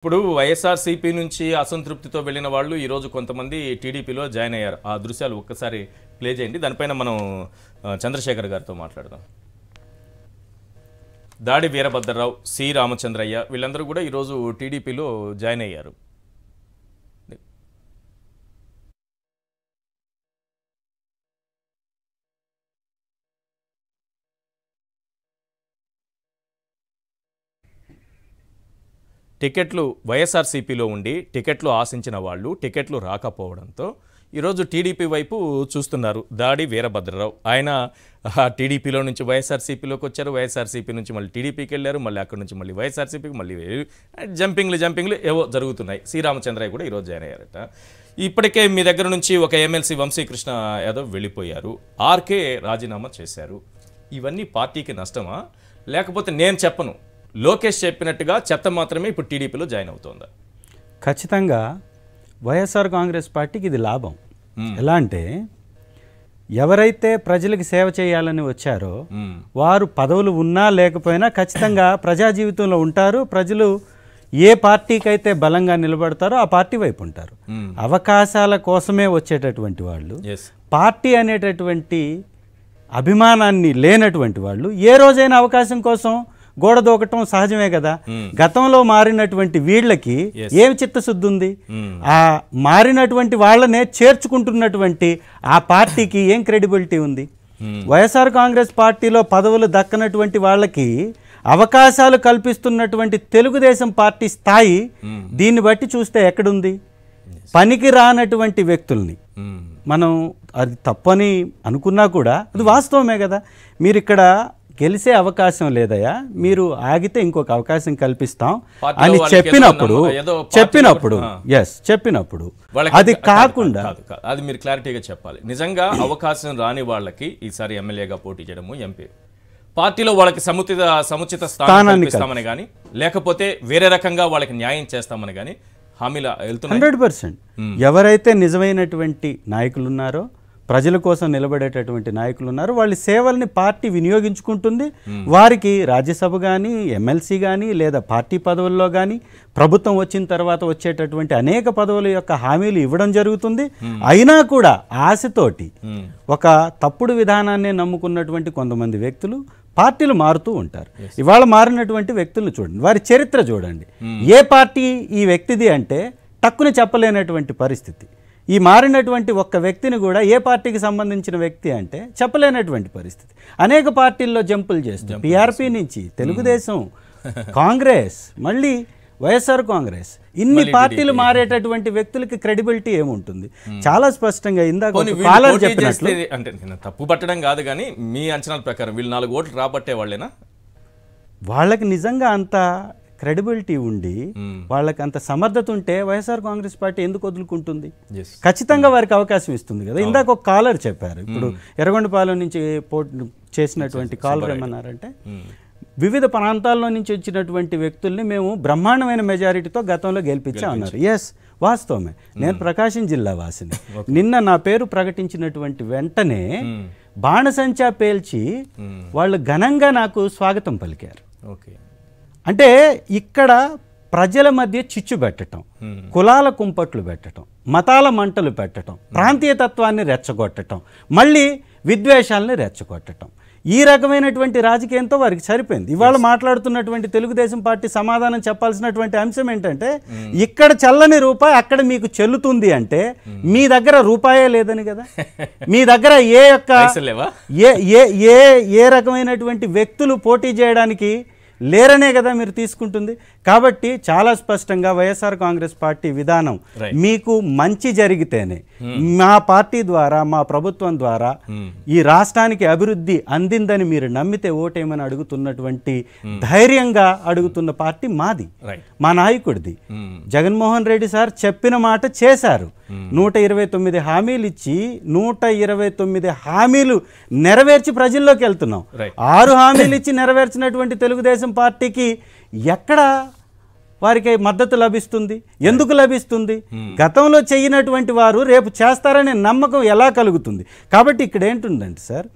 ఇప్పుడు వైఎస్ఆర్సీపీ నుంచి అసంతృప్తితో వెళ్ళిన వాళ్ళు ఈరోజు కొంతమంది టీడీపీలో జాయిన్ అయ్యారు ఆ దృశ్యాలు ఒక్కసారి ప్లే చేయండి దానిపైన మనం చంద్రశేఖర్ గారితో మాట్లాడదాం దాడి వీరభద్రరావు సి రామచంద్రయ్య వీళ్ళందరూ కూడా ఈరోజు టీడీపీలో జాయిన్ అయ్యారు టికెట్లు వైఎస్ఆర్సీపీలో ఉండి టికెట్లు ఆశించిన వాళ్ళు టికెట్లు రాకపోవడంతో ఈరోజు టీడీపీ వైపు చూస్తున్నారు దాడి వీరభద్రరావు ఆయన టీడీపీలో నుంచి వైఎస్ఆర్సీపీలోకి వచ్చారు వైఎస్ఆర్సీపీ నుంచి మళ్ళీ టీడీపీకి వెళ్ళారు మళ్ళీ అక్కడి నుంచి మళ్ళీ వైఎస్ఆర్సీపీకి మళ్ళీ జంపింగ్లు జంపింగ్లు ఏవో జరుగుతున్నాయి శ్రీరామచంద్రయ్య కూడా ఈరోజు జాయిన్ అయ్యారట ఇప్పటికే మీ దగ్గర నుంచి ఒక ఎమ్మెల్సీ వంశీకృష్ణ యాదవ్ వెళ్ళిపోయారు ఆర్కే రాజీనామా చేశారు ఇవన్నీ పార్టీకి నష్టమా లేకపోతే నేను చెప్పను లోకేష్ చెప్పినట్టుగా చెత్త మాత్రమే ఇప్పుడు టీడీపీలో జాయిన్ అవుతోందా ఖచ్చితంగా వైఎస్ఆర్ కాంగ్రెస్ పార్టీకి ఇది లాభం ఎలా అంటే ఎవరైతే ప్రజలకు సేవ చేయాలని వచ్చారో వారు పదవులు ఉన్నా లేకపోయినా ఖచ్చితంగా ప్రజా జీవితంలో ఉంటారు ప్రజలు ఏ పార్టీకైతే బలంగా నిలబడతారో ఆ పార్టీ వైపు ఉంటారు అవకాశాల కోసమే వచ్చేటటువంటి వాళ్ళు పార్టీ అనేటటువంటి అభిమానాన్ని లేనటువంటి వాళ్ళు ఏ రోజైనా అవకాశం కోసం గోడ దూకటం సహజమే కదా గతంలో మారినటువంటి వీళ్ళకి ఏమి చిత్తశుద్ధి ఉంది ఆ మారినటువంటి వాళ్ళనే చేర్చుకుంటున్నటువంటి ఆ పార్టీకి ఏం క్రెడిబిలిటీ ఉంది వైఎస్ఆర్ కాంగ్రెస్ పార్టీలో పదవులు దక్కనటువంటి వాళ్ళకి అవకాశాలు కల్పిస్తున్నటువంటి తెలుగుదేశం పార్టీ స్థాయి దీన్ని బట్టి చూస్తే ఎక్కడుంది పనికి రానటువంటి వ్యక్తుల్ని మనం అది తప్పని అనుకున్నా కూడా అది వాస్తవమే కదా మీరు ఇక్కడ గెలిసే అవకాశం లేదయా మీరు ఆగితే ఇంకొక అవకాశం కల్పిస్తాం అని చెప్పినప్పుడు చెప్పినప్పుడు ఎస్ చెప్పినప్పుడు అది కాకుండా అది మీరు క్లారిటీగా చెప్పాలి నిజంగా అవకాశం రాని వాళ్ళకి ఈసారి ఎమ్మెల్యేగా పోటీ చేయడము ఎంపీ పార్టీలో వాళ్ళకి సముచిత సముచిత స్థానాన్ని ఇస్తామని కానీ లేకపోతే వేరే రకంగా వాళ్ళకి న్యాయం చేస్తామని కానీ హామీలు హండ్రెడ్ పర్సెంట్ ఎవరైతే నిజమైనటువంటి నాయకులు ఉన్నారో ప్రజల కోసం నిలబడేటటువంటి నాయకులు ఉన్నారు వాళ్ళ సేవల్ని పార్టీ వినియోగించుకుంటుంది వారికి రాజ్యసభ కానీ ఎమ్మెల్సీ కానీ లేదా పార్టీ పదవుల్లో కానీ ప్రభుత్వం వచ్చిన తర్వాత వచ్చేటటువంటి అనేక పదవుల యొక్క హామీలు ఇవ్వడం జరుగుతుంది అయినా కూడా ఆశతోటి ఒక తప్పుడు విధానాన్ని నమ్ముకున్నటువంటి కొంతమంది వ్యక్తులు పార్టీలు మారుతూ ఉంటారు ఇవాళ మారినటువంటి వ్యక్తులను చూడండి వారి చరిత్ర చూడండి hmm. ఏ పార్టీ ఈ వ్యక్తిది అంటే టక్కుని చెప్పలేనటువంటి పరిస్థితి ఈ మారినటువంటి ఒక్క వ్యక్తిని కూడా ఏ పార్టీకి సంబంధించిన వ్యక్తి అంటే చెప్పలేనటువంటి పరిస్థితి అనేక పార్టీల్లో జంపులు చేస్తాం పిఆర్పి నుంచి తెలుగుదేశం కాంగ్రెస్ మళ్ళీ వైఎస్ఆర్ కాంగ్రెస్ ఇన్ని పార్టీలు మారేటటువంటి వ్యక్తులకి క్రెడిబిలిటీ ఏముంటుంది చాలా స్పష్టంగా ఇందాక కాలం చెప్పినట్లు అంటే తప్పు పట్టడం కాదు కానీ మీ అంచనాల ప్రకారం వీళ్ళు నాలుగు ఓట్లు రాబట్టే వాళ్ళేనా వాళ్ళకి నిజంగా అంత క్రెడిబిలిటీ ఉండి వాళ్ళకి అంత సమర్థత ఉంటే వైఎస్ఆర్ కాంగ్రెస్ పార్టీ ఎందుకు వదులుకుంటుంది ఖచ్చితంగా వారికి అవకాశం ఇస్తుంది కదా ఇందాక ఒక కాలర్ చెప్పారు ఇప్పుడు ఎర్రగొండపాలెం నుంచి చేసినటువంటి కాలర్ ఏమన్నారంటే వివిధ ప్రాంతాల్లో నుంచి వచ్చినటువంటి వ్యక్తుల్ని మేము బ్రహ్మాండమైన మెజారిటీతో గతంలో గెలిపించా అన్నారు ఎస్ వాస్తవమే నేను ప్రకాశం జిల్లా వాసిని నిన్న నా పేరు ప్రకటించినటువంటి వెంటనే బాణసంచా పేల్చి వాళ్ళు ఘనంగా నాకు స్వాగతం పలికారు ఓకే అంటే ఇక్కడ ప్రజల మధ్య చిచ్చు పెట్టడం కులాల కుంపట్లు పెట్టడం మతాల మంటలు పెట్టడం ప్రాంతీయతత్వాన్ని రెచ్చగొట్టడం మళ్ళీ విద్వేషాలని రెచ్చగొట్టడం ఈ రకమైనటువంటి రాజకీయంతో వారికి సరిపోయింది ఇవాళ మాట్లాడుతున్నటువంటి తెలుగుదేశం పార్టీ సమాధానం చెప్పాల్సినటువంటి అంశం ఏంటంటే ఇక్కడ చల్లని రూపాయి అక్కడ మీకు చెల్లుతుంది అంటే మీ దగ్గర రూపాయే లేదని కదా మీ దగ్గర ఏ యొక్క ఏ ఏ ఏ రకమైనటువంటి వ్యక్తులు పోటీ చేయడానికి లేరనే కదా మీరు తీసుకుంటుంది కాబట్టి చాలా స్పష్టంగా వైఎస్ఆర్ కాంగ్రెస్ పార్టీ విధానం మీకు మంచి జరిగితేనే hmm. మా పార్టీ ద్వారా మా ప్రభుత్వం ద్వారా hmm. ఈ రాష్ట్రానికి అభివృద్ధి అందిందని మీరు నమ్మితే ఓటేమని అడుగుతున్నటువంటి hmm. ధైర్యంగా అడుగుతున్న పార్టీ మాది మా నాయకుడిది జగన్మోహన్ రెడ్డి సార్ చెప్పిన మాట చేశారు నూట ఇరవై తొమ్మిది హామీలు ఇచ్చి నూట ఇరవై తొమ్మిది హామీలు నెరవేర్చి ప్రజల్లోకి వెళ్తున్నాం ఆరు హామీలు ఇచ్చి నెరవేర్చినటువంటి తెలుగుదేశం పార్టీకి ఎక్కడ వారికి మద్దతు లభిస్తుంది ఎందుకు లభిస్తుంది hmm. గతంలో చేయనటువంటి వారు రేపు చేస్తారనే నమ్మకం ఎలా కలుగుతుంది కాబట్టి ఇక్కడ ఏంటుందండి సార్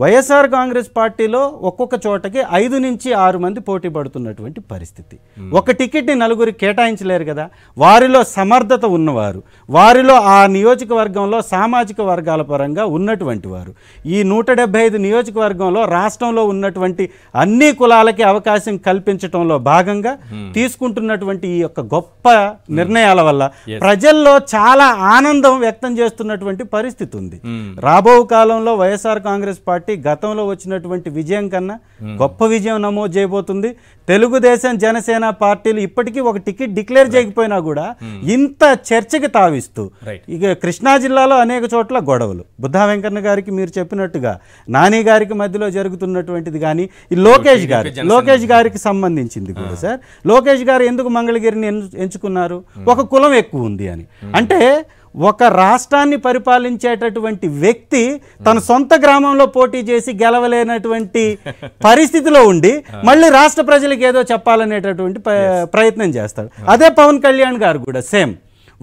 వైఎస్ఆర్ కాంగ్రెస్ పార్టీలో ఒక్కొక్క చోటకి ఐదు నుంచి ఆరు మంది పోటీ పడుతున్నటువంటి పరిస్థితి hmm. ఒక టికెట్ని నలుగురికి కేటాయించలేరు కదా వారిలో సమర్థత ఉన్నవారు వారిలో ఆ నియోజకవర్గంలో సామాజిక వర్గాల పరంగా ఉన్నటువంటి వారు ఈ నూట డెబ్బై ఐదు నియోజకవర్గంలో రాష్ట్రంలో ఉన్నటువంటి అన్ని కులాలకి అవకాశం కల్పించడంలో భాగంగా hmm. తీసుకుంటున్నటువంటి ఈ యొక్క గొప్ప hmm. నిర్ణయాల వల్ల ప్రజల్లో చాలా ఆనందం వ్యక్తం చేస్తున్నటువంటి పరిస్థితి ఉంది రాబో కాలంలో వైఎస్ఆర్ కాంగ్రెస్ పార్టీ కాబట్టి గతంలో వచ్చినటువంటి విజయం కన్నా గొప్ప విజయం నమోదు చేయబోతుంది తెలుగుదేశం జనసేన పార్టీలు ఇప్పటికీ ఒక టికెట్ డిక్లేర్ చేయకపోయినా కూడా hmm. ఇంత చర్చకి తావిస్తూ ఇక కృష్ణా జిల్లాలో అనేక చోట్ల గొడవలు బుద్ధా వెంకన్న గారికి మీరు చెప్పినట్టుగా నాని గారికి మధ్యలో జరుగుతున్నటువంటిది కానీ ఈ లోకేష్ గారు లోకేష్ గారికి సంబంధించింది కూడా hmm. సార్ లోకేష్ గారు ఎందుకు మంగళగిరిని ఎంచుకున్నారు ఒక కులం ఎక్కువ ఉంది అని hmm. అంటే ఒక రాష్ట్రాన్ని పరిపాలించేటటువంటి వ్యక్తి తన hmm. సొంత గ్రామంలో పోటీ చేసి గెలవలేనటువంటి పరిస్థితిలో ఉండి ah. మళ్ళీ రాష్ట్ర ప్రజలకు ఏదో చెప్పాలనేటటువంటి ప్రయత్నం చేస్తాడు ah. అదే పవన్ కళ్యాణ్ గారు కూడా సేమ్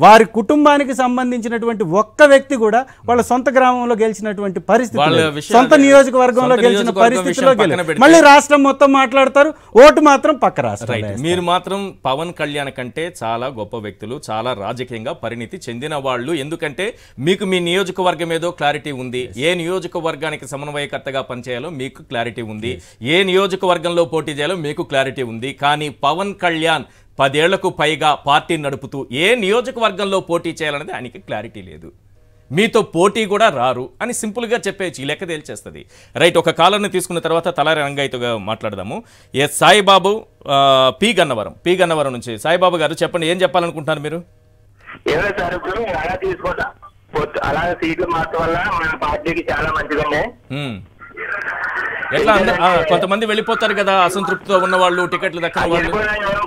వారి కుటుంబానికి సంబంధించినటువంటి ఒక్క వ్యక్తి కూడా వాళ్ళ సొంత గ్రామంలో గెలిచినటువంటి పరిస్థితి సొంత నియోజకవర్గంలో గెలిచిన పరిస్థితిలో మళ్ళీ రాష్ట్రం మొత్తం మాట్లాడతారు ఓటు మాత్రం పక్క రాష్ట్రం మీరు మాత్రం పవన్ కళ్యాణ్ కంటే చాలా గొప్ప వ్యక్తులు చాలా రాజకీయంగా పరిణితి చెందిన వాళ్ళు ఎందుకంటే మీకు మీ నియోజకవర్గం ఏదో క్లారిటీ ఉంది ఏ నియోజకవర్గానికి సమన్వయకర్తగా పనిచేయాలో మీకు క్లారిటీ ఉంది ఏ నియోజకవర్గంలో పోటీ చేయాలో మీకు క్లారిటీ ఉంది కానీ పవన్ కళ్యాణ్ పదేళ్లకు పైగా పార్టీని నడుపుతూ ఏ నియోజకవర్గంలో పోటీ చేయాలనేది ఆయనకి క్లారిటీ లేదు మీతో పోటీ కూడా రారు అని సింపుల్గా చెప్పేయచ్చు ఈ లెక్క తేల్చేస్తుంది రైట్ ఒక కాలర్ని తీసుకున్న తర్వాత తలారి రంగయ్యతో మాట్లాడదాము S Saibabu P Gannavaram P Gannavaram నుంచి సాయిబాబు గారు చెప్పండి ఏం చెప్పాలనుకుంటున్నారు మీరు అలాగే సీట్లు మార్చడం వల్ల మన పార్టీకి చాలా మంచిదండి ఎట్లా కొంతమంది వెళ్ళిపోతారు కదా అసంతృప్తితో ఉన్న వాళ్ళు టికెట్లు దక్కన వాళ్ళు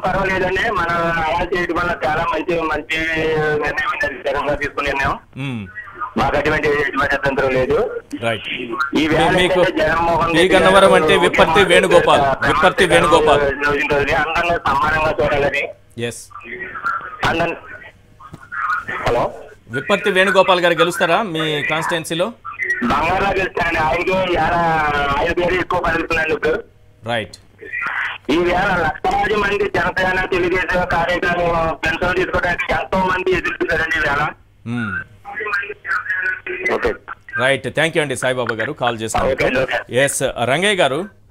పర్వాలేదండి మన అమలు చేయడం వల్ల చాలా మంచి మంచి నిర్ణయం తీసుకున్న అటువంటి స్వతంత్రం లేదు మీకు గన్నవరం అంటే విప్పర్తి వేణుగోపాల్ విప్పర్తి వేణుగోపాల్ అందరినీ సమానంగా చూడాలని ఎస్ హలో విప్పర్తి వేణుగోపాల్ గారు గెలుస్తారా మీ కాన్స్టిట్యున్సీలో బంగారా తెలుస్తానండి ఎక్కువ పలుకుతున్నాను రైట్ ఈ వేళ లక్షలాది మంది జనసేన తెలుగుదేశం కార్యక్రమం పెన్షన్ తీసుకోవడానికి ఎంతో మంది ఎదుర్కొన్నారండి రైట్ థ్యాంక్ hmm. యూ అండి సాయిబాబా గారు కాల్ చేశారు ఎస్ రంగయ్య గారు